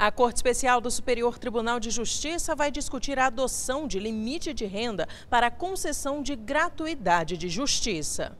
A Corte Especial do Superior Tribunal de Justiça vai discutir a adoção de limite de renda para concessão de gratuidade de justiça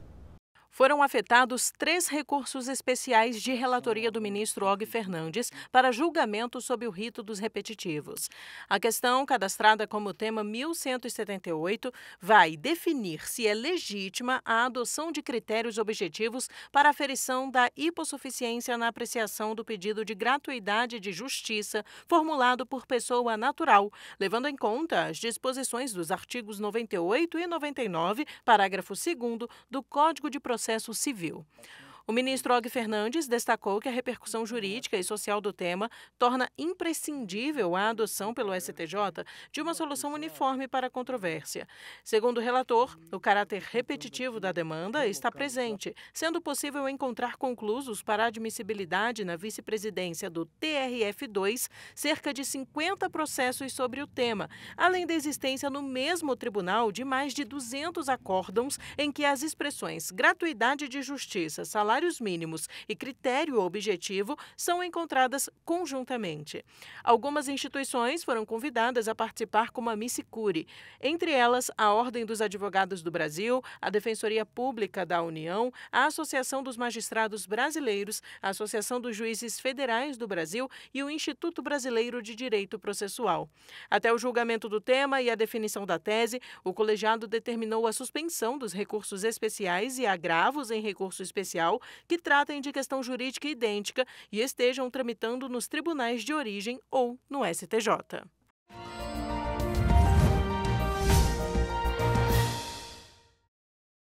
foram afetados três recursos especiais de relatoria do ministro Og Fernandes para julgamento sob o rito dos repetitivos. A questão, cadastrada como tema 1178, vai definir se é legítima a adoção de critérios objetivos para aferição da hipossuficiência na apreciação do pedido de gratuidade de justiça formulado por pessoa natural, levando em conta as disposições dos artigos 98 e 99, parágrafo 2 do Código de Processo processo civil. O ministro Og Fernandes destacou que a repercussão jurídica e social do tema torna imprescindível a adoção pelo STJ de uma solução uniforme para a controvérsia. Segundo o relator, o caráter repetitivo da demanda está presente, sendo possível encontrar conclusos para admissibilidade na vice-presidência do TRF2 cerca de 50 processos sobre o tema, além da existência no mesmo tribunal de mais de 200 acórdãos em que as expressões gratuidade de justiça, salário salários mínimos e critério objetivo são encontradas conjuntamente. Algumas instituições foram convidadas a participar como a Missicuri, entre elas a Ordem dos Advogados do Brasil, a Defensoria Pública da União, a Associação dos Magistrados Brasileiros, a Associação dos Juízes Federais do Brasil e o Instituto Brasileiro de Direito Processual. Até o julgamento do tema e a definição da tese, o colegiado determinou a suspensão dos recursos especiais e agravos em recurso especial que tratem de questão jurídica idêntica e estejam tramitando nos tribunais de origem ou no STJ.